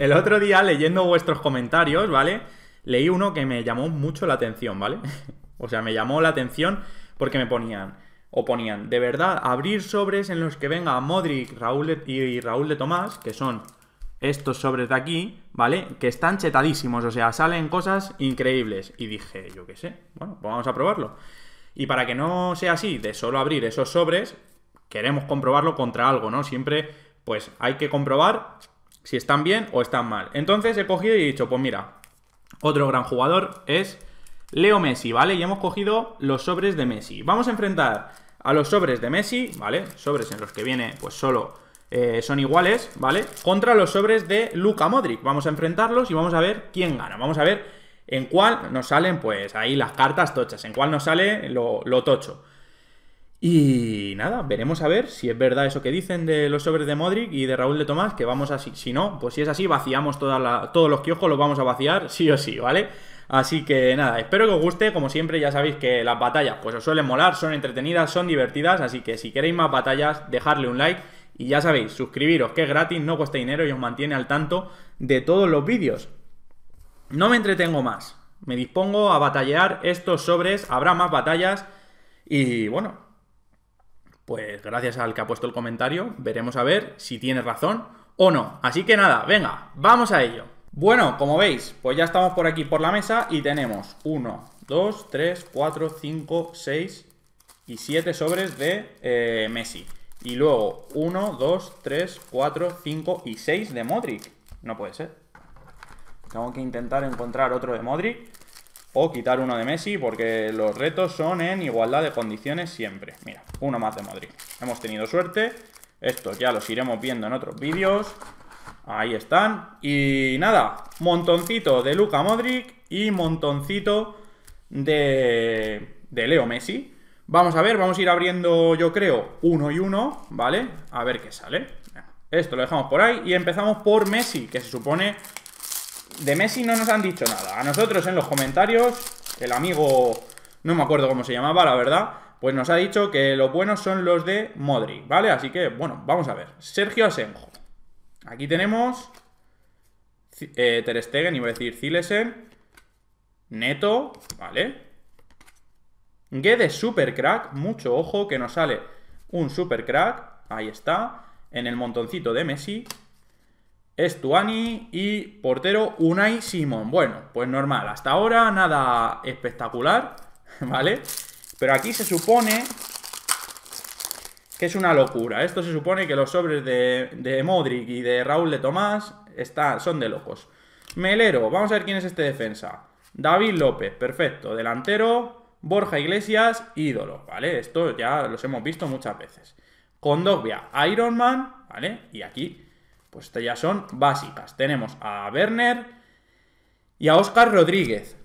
El otro día, leyendo vuestros comentarios, ¿vale? Leí uno que me llamó mucho la atención, ¿vale? o sea, me llamó la atención porque me ponían, o ponían, de verdad, abrir sobres en los que venga Modric Raúl y Raúl de Tomás, que son estos sobres de aquí, ¿vale? Que están chetadísimos, o sea, salen cosas increíbles. Y dije, yo qué sé, bueno, pues vamos a probarlo. Y para que no sea así, de solo abrir esos sobres, queremos comprobarlo contra algo, ¿no? Siempre, pues hay que comprobar si están bien o están mal. Entonces he cogido y he dicho, pues mira, otro gran jugador es Leo Messi, ¿vale? Y hemos cogido los sobres de Messi. Vamos a enfrentar a los sobres de Messi, ¿vale? Sobres en los que viene, pues solo eh, son iguales, ¿vale? Contra los sobres de Luka Modric. Vamos a enfrentarlos y vamos a ver quién gana. Vamos a ver en cuál nos salen, pues ahí las cartas tochas, en cuál nos sale lo tocho. Y nada, veremos a ver si es verdad eso que dicen de los sobres de Modric y de Raúl de Tomás, que vamos así. Si no, pues si es así, vaciamos todos los kioscos, los vamos a vaciar sí o sí, ¿vale? Así que nada, espero que os guste, como siempre ya sabéis que las batallas pues os suelen molar, son entretenidas, son divertidas, así que si queréis más batallas, dejarle un like y ya sabéis, suscribiros que es gratis, no cuesta dinero y os mantiene al tanto de todos los vídeos. No me entretengo más, me dispongo a batallar estos sobres, habrá más batallas y bueno, pues gracias al que ha puesto el comentario, veremos a ver si tiene razón o no. Así que nada, venga, vamos a ello. Bueno, como veis, pues ya estamos por aquí por la mesa y tenemos 1, 2, 3, 4, 5, 6 y 7 sobres de eh, Messi. Y luego 1, 2, 3, 4, 5 y 6 de Modric. No puede ser. Tengo que intentar encontrar otro de Modric. O quitar uno de Messi porque los retos son en igualdad de condiciones siempre. Mira, uno más de Modric Hemos tenido suerte. Estos ya los iremos viendo en otros vídeos. Ahí están. Y nada, montoncito de Luca Modric y montoncito de, de Leo Messi. Vamos a ver, vamos a ir abriendo, yo creo, uno y uno, ¿vale? A ver qué sale. Esto lo dejamos por ahí y empezamos por Messi, que se supone de Messi no nos han dicho nada. A nosotros en los comentarios, el amigo, no me acuerdo cómo se llamaba, la verdad, pues nos ha dicho que los buenos son los de Modri, ¿vale? Así que, bueno, vamos a ver. Sergio Asenjo. Aquí tenemos eh, Ter Stegen, iba a decir Zilesen, Neto, ¿vale? Gede Supercrack, mucho ojo que nos sale un Supercrack, ahí está, en el montoncito de Messi, Tuani y portero Unai Simón. Bueno, pues normal, hasta ahora nada espectacular, ¿vale? Pero aquí se supone que es una locura. Esto se supone que los sobres de, Modric y de Raúl de Tomás son de locos. Melero, vamos a ver quién es este defensa. David López, perfecto. Delantero, Borja Iglesias, ídolo, ¿vale? Esto ya los hemos visto muchas veces. Condogbia, Iron Man, ¿vale? Y aquí pues estas ya son básicas. Tenemos a Werner y a Oscar Rodríguez.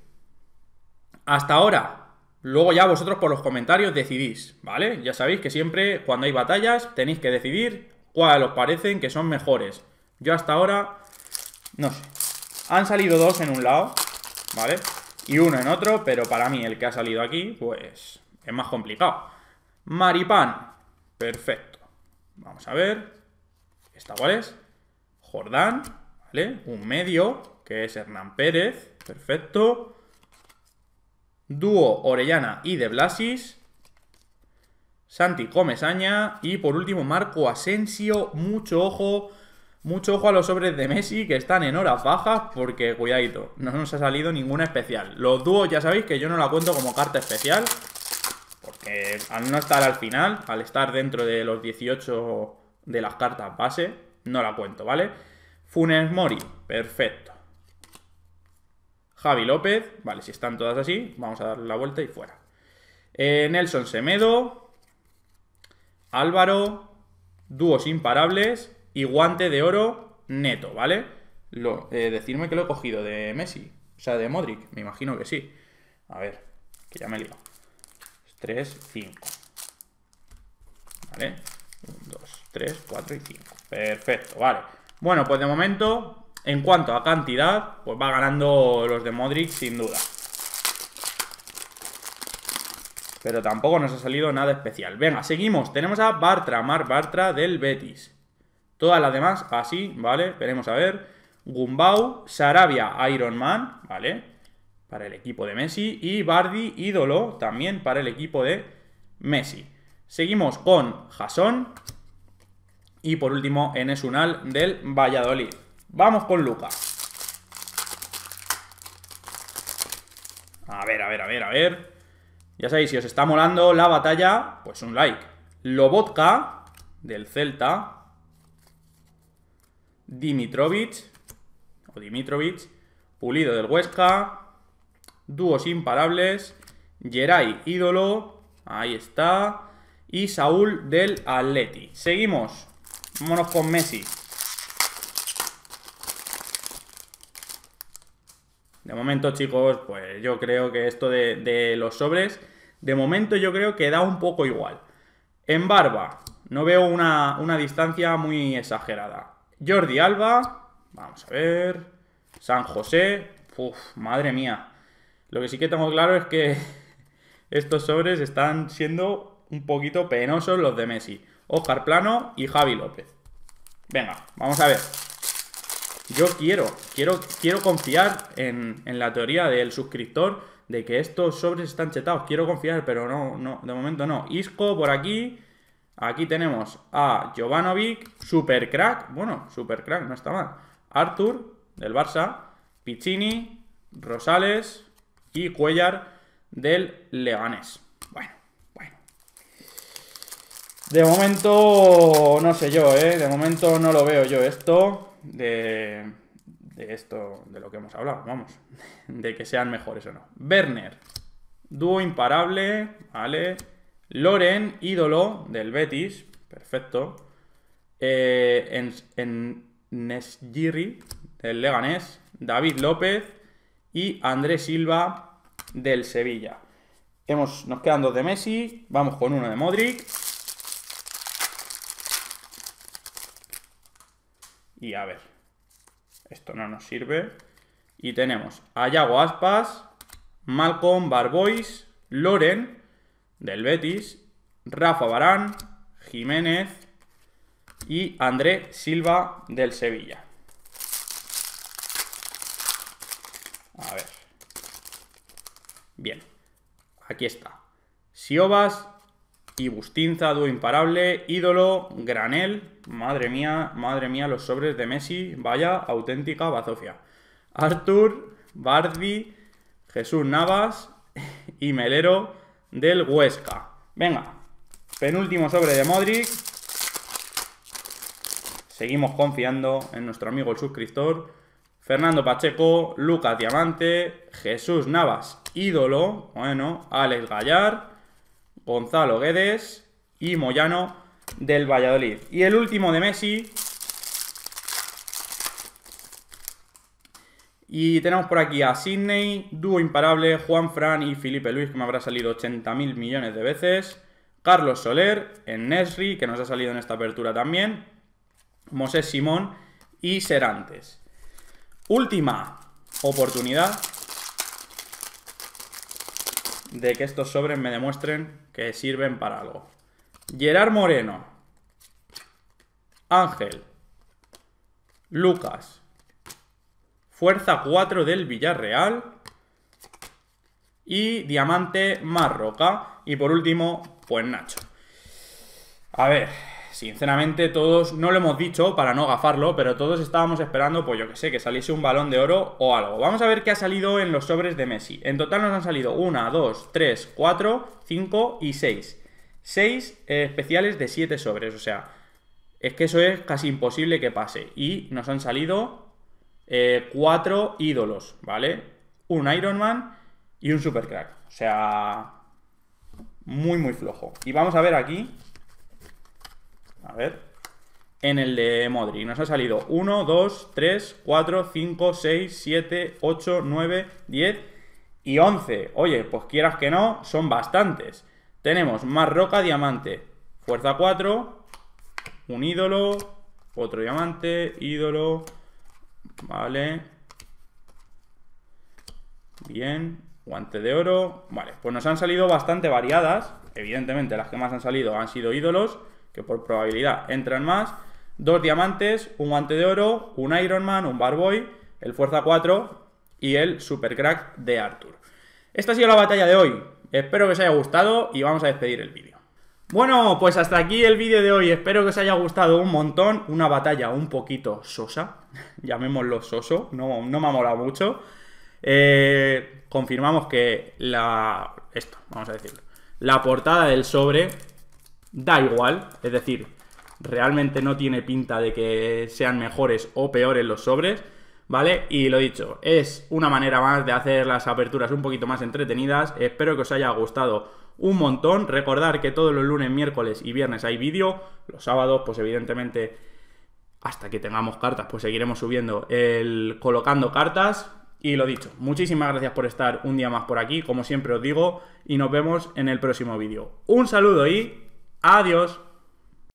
Hasta ahora. Luego ya vosotros por los comentarios decidís, ¿vale? Ya sabéis que siempre cuando hay batallas tenéis que decidir cuál os parecen que son mejores. Yo hasta ahora, no sé. Han salido dos en un lado, ¿vale? Y uno en otro, pero para mí el que ha salido aquí, pues es más complicado. Maripán, perfecto. Vamos a ver. ¿Esta cuál es? Jordán, ¿vale? Un medio, que es Hernán Pérez, perfecto. Dúo Orellana y De Blasis. Santi Comesaña. Y por último, Marco Asensio. Mucho ojo. Mucho ojo a los sobres de Messi que están en horas bajas porque, cuidadito, no nos ha salido ninguna especial. Los dúos ya sabéis que yo no la cuento como carta especial porque al no estar al final, al estar dentro de los 18 de las cartas base, no la cuento, ¿vale? Funes Mori, perfecto. Javi López, vale, si están todas así, vamos a darle la vuelta y fuera. Eh, Nelson Semedo, Álvaro, dúos imparables y guante de oro neto, ¿vale? Lo, eh, decirme que lo he cogido de Messi, o sea, de Modric, me imagino que sí. A ver, que ya me he liado. 3, 5. ¿Vale? 1, 2, 3, 4 y 5. Perfecto, vale. Bueno, pues de momento, en cuanto a cantidad, pues va ganando los de Modric sin duda. Pero tampoco nos ha salido nada especial. Venga, seguimos. Tenemos a Bartra, Mar Bartra del Betis. Todas las demás así, ¿vale? Veremos a ver. Gumbau, Sarabia, Iron Man, ¿vale? Para el equipo de Messi. Y Bardi, ídolo, también para el equipo de Messi. Seguimos con Jason. Y por último, Enes Unal del Valladolid. Vamos con Luca. A ver, a ver, a ver, a ver. Ya sabéis, si os está molando la batalla, pues un like. Lobotka, del Celta. Dimitrovic, o dimitrovich Pulido del Huesca. Dúos imparables. Geray, ídolo. Ahí está y Saúl del Atleti. Seguimos. Vámonos con Messi. De momento, chicos, pues yo creo que esto de, los sobres, de momento yo creo que da un poco igual. En barba, no veo una, una distancia muy exagerada. Jordi Alba, vamos a ver. San José, uff, madre mía. Lo que sí que tengo claro es que estos sobres están siendo un poquito penosos los de Messi. Oscar Plano y Javi López. Venga, vamos a ver. Yo quiero, quiero, quiero confiar en, la teoría del suscriptor de que estos sobres están chetados. Quiero confiar, pero no, no, de momento no. Isco por aquí. Aquí tenemos a Jovanovic, Supercrack. Bueno, Supercrack, no está mal. Arthur, del Barça. Piccini, Rosales y Cuellar del Leganés. De momento, no sé yo, ¿eh? De momento no lo veo yo esto de, esto, de lo que hemos hablado, vamos, de que sean mejores o no. Werner, dúo imparable, ¿vale? Loren, ídolo del Betis, perfecto. Eh, en, Nesgiri, del Leganés, David López y Andrés Silva del Sevilla. Hemos, nos quedan dos de Messi, vamos con uno de Modric y a ver, esto no nos sirve. Y tenemos a Yago Aspas, Malcolm Barbois, Loren del Betis, Rafa Barán, Jiménez y André Silva del Sevilla. A ver. Bien. Aquí está. Siobas, Ibustinza, dúo imparable, ídolo, granel. Madre mía, madre mía, los sobres de Messi. Vaya auténtica bazofia. Artur, Bardi, Jesús Navas y Melero del Huesca. Venga, penúltimo sobre de Modric. Seguimos confiando en nuestro amigo el suscriptor. Fernando Pacheco, Lucas Diamante, Jesús Navas, ídolo. Bueno, Alex Gallar. Gonzalo Guedes y Moyano del Valladolid. Y el último de Messi. Y tenemos por aquí a Sidney, dúo imparable, Juan Fran y Felipe Luis, que me habrá salido 80.000 millones de veces. Carlos Soler, en Nesri, que nos ha salido en esta apertura también. Mosés Simón y Serantes. Última oportunidad de que estos sobres me demuestren que sirven para algo. Gerard Moreno, Ángel, Lucas, Fuerza 4 del Villarreal y Diamante Marroca. Y por último, pues Nacho. A ver, sinceramente todos, no lo hemos dicho para no gafarlo, pero todos estábamos esperando, pues yo que sé, que saliese un balón de oro o algo. Vamos a ver qué ha salido en los sobres de Messi. En total nos han salido 1, 2, 3, 4, 5 y 6. 6 eh, especiales de 7 sobres, o sea, es que eso es casi imposible que pase. Y nos han salido eh, cuatro ídolos, ¿vale? Un Iron Man y un Supercrack. O sea, muy, muy flojo. Y vamos a ver aquí a ver. En el de Modric nos ha salido 1, 2, 3, 4, 5, 6, 7, 8, 9, 10 y 11. Oye, pues quieras que no, son bastantes. Tenemos más roca, diamante, fuerza 4, un ídolo, otro diamante, ídolo, vale. Bien, guante de oro, vale. Pues nos han salido bastante variadas. Evidentemente las que más han salido han sido ídolos que por probabilidad entran más, dos diamantes, un guante de oro, un Iron Man, un Barboy, el Fuerza 4 y el Supercrack de Arthur. Esta ha sido la batalla de hoy. Espero que os haya gustado y vamos a despedir el vídeo. Bueno, pues hasta aquí el vídeo de hoy. Espero que os haya gustado un montón. Una batalla un poquito sosa, llamémoslo soso, no, no me ha molado mucho. Eh, confirmamos que la... Esto, vamos a decirlo. La portada del sobre da igual, es decir, realmente no tiene pinta de que sean mejores o peores los sobres, ¿vale? Y lo dicho, es una manera más de hacer las aperturas un poquito más entretenidas, espero que os haya gustado un montón, recordar que todos los lunes, miércoles y viernes hay vídeo, los sábados pues evidentemente hasta que tengamos cartas pues seguiremos subiendo el colocando cartas y lo dicho, muchísimas gracias por estar un día más por aquí, como siempre os digo, y nos vemos en el próximo vídeo. Un saludo y Adiós.